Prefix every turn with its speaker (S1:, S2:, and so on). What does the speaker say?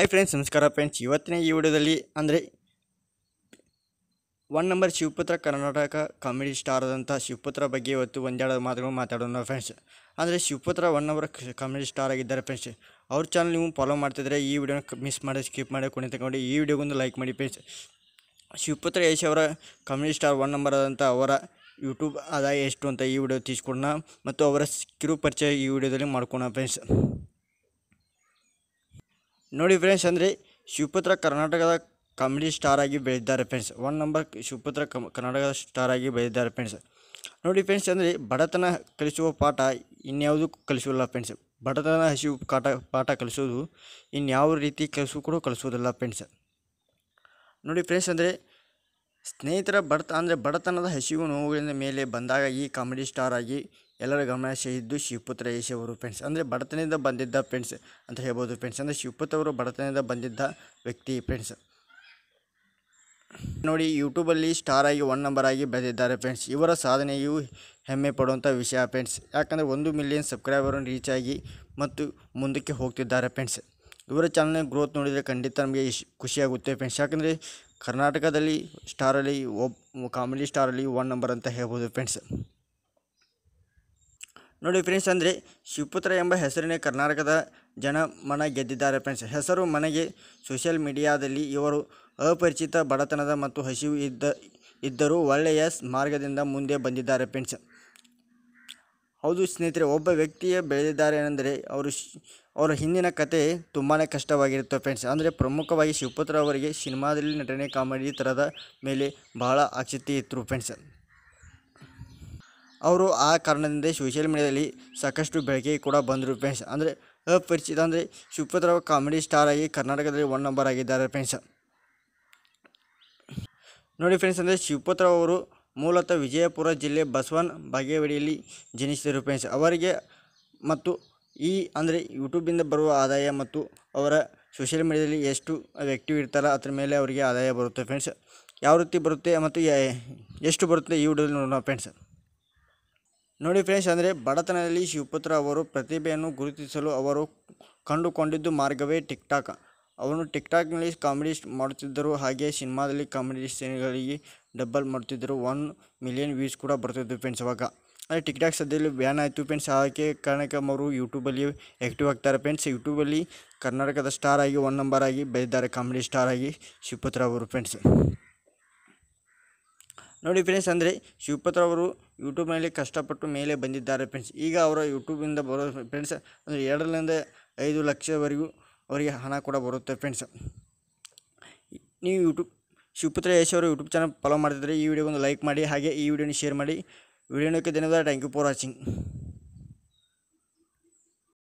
S1: hi friends ನಮಸ್ಕಾರ friends ಇವತ್ತಿನ ಈ ವಿಡಿಯೋದಲ್ಲಿ ಅಂದರೆ one number Shivaputra Karnataka comedy star ಆದಂಥ ಶಿವಪುತ್ರ ಬಗ್ಗೆ ಇವತ್ತು ಒಂದೆರಡು ಮಾತುಗಳು ಮಾತಾಡೋಣ ಫ್ರೆಂಡ್ಸ್ ಅಂದರೆ Shivaputra one number comedy star ಆಗಿದ್ದಾರೆ ಫ್ರೆಂಡ್ಸ್ ಅವ್ರ ಚಾನಲ್ ನೀವು ಫಾಲೋ ಮಾಡ್ತಿದ್ರೆ ಈ ವಿಡಿಯೋನ ಮಿಸ್ ಮಾಡಿ ಸ್ಕಿಪ್ ಮಾಡಿ ಕೊನೆ ತಗೊಂಡು ಈ ವಿಡಿಯೋಗೊಂದು ಲೈಕ್ ಮಾಡಿ ಫ್ರೆಂಡ್ಸ್ ಶಿವಪುತ್ರ ಯಶ್ ಅವರ ಕಾಮಿಡಿ ಸ್ಟಾರ್ ಒನ್ ನಂಬರ್ ಆದಂಥ ಅವರ ಯೂಟ್ಯೂಬ್ ಆದಾಯ ಎಷ್ಟು ಅಂತ ಈ ವಿಡಿಯೋ ತಿಳಿಸ್ಕೊಡೋಣ ಮತ್ತು ಅವರ ಕಿರು ಪರಿಚಯ ಈ ವಿಡಿಯೋದಲ್ಲಿ ಮಾಡ್ಕೊಳ ಫ್ರೆಂಡ್ಸ್ ನೋಡಿ ಫ್ರೆಂಡ್ಸ್ ಅಂದರೆ ಶಿವಪುತ್ರ ಕರ್ನಾಟಕದ ಕಾಮಿಡಿ ಸ್ಟಾರ್ ಆಗಿ ಬೆಳೆದಿದ್ದಾರೆ ಫ್ರೆಂಡ್ಸ್ ಒನ್ ನಂಬರ್ ಶಿವಪುತ್ರ ಕರ್ನಾಟಕದ ಸ್ಟಾರ್ ಆಗಿ ಬೆಳೆದಿದ್ದಾರೆ ಫ್ರೆಂಡ್ಸ್ ನೋಡಿ ಫ್ರೆಂಡ್ಸ್ ಅಂದರೆ ಬಡತನ ಕಲಿಸುವ ಪಾಠ ಇನ್ಯಾವುದೂ ಕಲಿಸೋಲ್ಲ ಫ್ರೆಂಡ್ಸ್ ಬಡತನ ಹಸಿವು ಕಾಟ ಪಾಠ ಕಲಿಸೋದು ಇನ್ಯಾವ ರೀತಿ ಕಲಿಸು ಕೂಡ ಕಲಿಸೋದಿಲ್ಲ ಫ್ರೆಂಡ್ಸ್ ನೋಡಿ ಫ್ರೆಂಡ್ಸ್ ಅಂದರೆ ಸ್ನೇಹಿತರ ಬಡತ ಅಂದರೆ ಬಡತನದ ಹಸಿವು ನೋವಿನ ಮೇಲೆ ಬಂದಾಗ ಈ ಕಾಮಿಡಿ ಸ್ಟಾರ್ ಆಗಿ ಎಲ್ಲರ ಗಮನ ಸೆಳೆದಿದ್ದು ಶಿವಪುತ್ರ ಯೇಶವರು ಅವರು ಫ್ರೆಂಡ್ಸ್ ಅಂದರೆ ಬಡತನದಿಂದ ಬಂದಿದ್ದ ಫ್ರೆಂಡ್ಸ್ ಅಂತ ಹೇಳ್ಬೋದು ಫ್ರೆಂಡ್ಸ್ ಅಂದರೆ ಶಿವಪುತ್ರ ಅವರು ಬಡತನದಿಂದ ಬಂದಿದ್ದ ವ್ಯಕ್ತಿ ಫ್ರೆಂಡ್ಸ್ ನೋಡಿ ಯೂಟ್ಯೂಬಲ್ಲಿ ಸ್ಟಾರ್ ಆಗಿ ಒನ್ ನಂಬರ್ ಆಗಿ ಬೆಳೆದಿದ್ದಾರೆ ಫ್ರೆಂಡ್ಸ್ ಇವರ ಸಾಧನೆಯು ಹೆಮ್ಮೆ ಪಡುವಂಥ ವಿಷಯ ಫ್ರೆಂಡ್ಸ್ ಯಾಕಂದರೆ ಒಂದು ಮಿಲಿಯನ್ ಸಬ್ಸ್ಕ್ರೈಬರ್ ರೀಚ್ ಆಗಿ ಮತ್ತು ಮುಂದಕ್ಕೆ ಹೋಗ್ತಿದ್ದಾರೆ ಫ್ರೆಂಡ್ಸ್ ಇವರ ಚಾನಲ್ನ ಗ್ರೋತ್ ನೋಡಿದರೆ ಖಂಡಿತ ನಮಗೆ ಖುಷಿಯಾಗುತ್ತೆ ಫ್ರೆಂಡ್ಸ್ ಯಾಕಂದರೆ ಕರ್ನಾಟಕದಲ್ಲಿ ಸ್ಟಾರಲ್ಲಿ ಒಬ್ ಕಾಮಿಡಿ ಸ್ಟಾರಲ್ಲಿ ಒನ್ ನಂಬರ್ ಅಂತ ಹೇಳ್ಬೋದು ಫ್ರೆಂಡ್ಸ್ ನೋಡಿ ಫ್ರೆಂಡ್ಸ್ ಅಂದರೆ ಶಿವಪುತ್ರ ಎಂಬ ಹೆಸರಿನ ಕರ್ನಾಟಕದ ಜನ ಮನ ಗೆದ್ದಿದ್ದಾರೆ ಫ್ರೆಂಡ್ಸ್ ಹೆಸರು ಮನೆಗೆ ಸೋಷಿಯಲ್ ಮೀಡಿಯಾದಲ್ಲಿ ಇವರು ಅಪರಿಚಿತ ಬಡತನದ ಮತ್ತು ಹಸಿವು ಇದ್ದ ಇದ್ದರೂ ಒಳ್ಳೆಯ ಮಾರ್ಗದಿಂದ ಮುಂದೆ ಬಂದಿದ್ದಾರೆ ಫ್ರೆಂಡ್ಸ್ ಹೌದು ಸ್ನೇಹಿತರೆ ಒಬ್ಬ ವ್ಯಕ್ತಿಯ ಬೆಳೆದಿದ್ದಾರೆ ಅಂದರೆ ಅವರು ಅವರ ಹಿಂದಿನ ಕತೆ ತುಂಬಾ ಕಷ್ಟವಾಗಿರುತ್ತೆ ಫ್ರೆಂಡ್ಸ್ ಅಂದರೆ ಪ್ರಮುಖವಾಗಿ ಶಿವಪುತ್ರ ಅವರಿಗೆ ಸಿನಿಮಾದಲ್ಲಿ ನಟನೆ ಕಾಮಿಡಿ ಥರದ ಮೇಲೆ ಬಹಳ ಆಸಕ್ತಿ ಇತ್ತು ಫ್ರೆಂಡ್ಸ್ ಅವರು ಆ ಕಾರಣದಿಂದ ಸೋಷಿಯಲ್ ಮೀಡ್ಯಾದಲ್ಲಿ ಸಾಕಷ್ಟು ಬೆಳಕಿಗೆ ಕೂಡ ಬಂದರು ಫ್ರೆಂಡ್ಸ್ ಅಂದರೆ ಅಪರಿಚಿತ ಅಂದರೆ ಸುಪ್ರದ್ರವ ಕಾಮಿಡಿ ಸ್ಟಾರ್ ಆಗಿ ಕರ್ನಾಟಕದಲ್ಲಿ ಒನ್ ನಂಬರ್ ಆಗಿದ್ದಾರೆ ಫ್ರೆಂಡ್ಸ್ ನೋಡಿ ಫ್ರೆಂಡ್ಸ್ ಅಂದರೆ ಶಿವಪತ್ರ ಅವರು ಮೂಲತಃ ವಿಜಯಪುರ ಜಿಲ್ಲೆ ಬಸವನ್ ಬಾಗೇವಾಡಿಯಲ್ಲಿ ಜನಿಸಿದರು ಫ್ರೆಂಡ್ಸ್ ಅವರಿಗೆ ಮತ್ತು ಈ ಅಂದರೆ ಯೂಟ್ಯೂಬಿಂದ ಬರುವ ಆದಾಯ ಮತ್ತು ಅವರ ಸೋಷಿಯಲ್ ಮೀಡ್ಯಾದಲ್ಲಿ ಎಷ್ಟು ವ್ಯಕ್ತಿ ಇರ್ತಾರೋ ಅದ್ರ ಮೇಲೆ ಅವರಿಗೆ ಆದಾಯ ಬರುತ್ತೆ ಫ್ರೆಂಡ್ಸ್ ಯಾವ ರೀತಿ ಬರುತ್ತೆ ಮತ್ತು ಎಷ್ಟು ಬರುತ್ತೆ ಈ ವಿಡಿಯೋದಲ್ಲಿ ನೋಡೋಣ ಫ್ರೆಂಡ್ಸ್ ನೋಡಿ ಫ್ರೆಂಡ್ಸ್ ಅಂದರೆ ಬಡತನದಲ್ಲಿ ಶಿವಪುತ್ರ ಅವರು ಪ್ರತಿಭೆಯನ್ನು ಗುರುತಿಸಲು ಅವರು ಕಂಡುಕೊಂಡಿದ್ದು ಮಾರ್ಗವೇ ಟಿಕ್ಟಾಕ್ ಅವನು ಟಿಕ್ಟಾಕ್ನಲ್ಲಿ ಕಾಮಿಡಿ ಮಾಡುತ್ತಿದ್ದರು ಹಾಗೆ ಸಿನಿಮಾದಲ್ಲಿ ಕಾಮಿಡಿ ಸೀನ್ಗಳಿಗೆ ಡಬ್ಬಲ್ ಮಾಡುತ್ತಿದ್ದರು ಒನ್ ಮಿಲಿಯನ್ ವ್ಯೂಸ್ ಕೂಡ ಬರ್ತಿದ್ದರು ಫ್ರೆಂಡ್ಸ್ ಅವಾಗ ಅಂದರೆ ಟಿಕ್ಟಾಕ್ ಸದ್ಯದಲ್ಲಿ ಬ್ಯಾನ್ ಆಯಿತು ಫ್ರೆಂಡ್ಸ್ ಆಕೆ ಕಾರಣಕ್ಕೆ ಅವರು ಯೂಟ್ಯೂಬಲ್ಲಿ ಆ್ಯಕ್ಟಿವ್ ಆಗ್ತಾರೆ ಫ್ರೆಂಡ್ಸ್ ಯೂಟ್ಯೂಬಲ್ಲಿ ಕರ್ನಾಟಕದ ಸ್ಟಾರ್ ಆಗಿ ಒನ್ ನಂಬರ್ ಆಗಿ ಬೆಳೆದಿದ್ದಾರೆ ಕಾಮಿಡಿ ಸ್ಟಾರ್ ಆಗಿ ಶಿವಪುತ್ರ ಅವರು ಫ್ರೆಂಡ್ಸ್ ನೋಡಿ ಫ್ರೆಂಡ್ಸ್ ಅಂದರೆ ಶಿವಪತ್ರ ಅವರು ಯೂಟ್ಯೂಬ್ನಲ್ಲಿ ಕಷ್ಟಪಟ್ಟು ಮೇಲೆ ಬಂದಿದ್ದಾರೆ ಫ್ರೆಂಡ್ಸ್ ಈಗ ಅವರ ಯೂಟ್ಯೂಬಿಂದ ಬರೋ ಫ್ರೆಂಡ್ಸ್ ಅಂದರೆ ಎರಡರಿಂದ ಐದು ಲಕ್ಷವರೆಗೂ ಅವರಿಗೆ ಹಣ ಕೂಡ ಬರುತ್ತೆ ಫ್ರೆಂಡ್ಸ್ ನೀವು ಯೂಟ್ಯೂಬ್ ಶಿವಪುತ್ರ ಯಶ್ ಅವರು ಯೂಟ್ಯೂಬ್ ಚಾನಲ್ ಫಾಲೋ ಮಾಡ್ತಿದ್ರೆ ಈ ವಿಡಿಯೋ ಒಂದು ಲೈಕ್ ಮಾಡಿ ಹಾಗೆ ಈ ವಿಡಿಯೋನ ಶೇರ್ ಮಾಡಿ ವಿಡಿಯೋನಕ್ಕೆ ಧನ್ಯವಾದ ಥ್ಯಾಂಕ್ ಯು ಫಾರ್ ವಾಚಿಂಗ್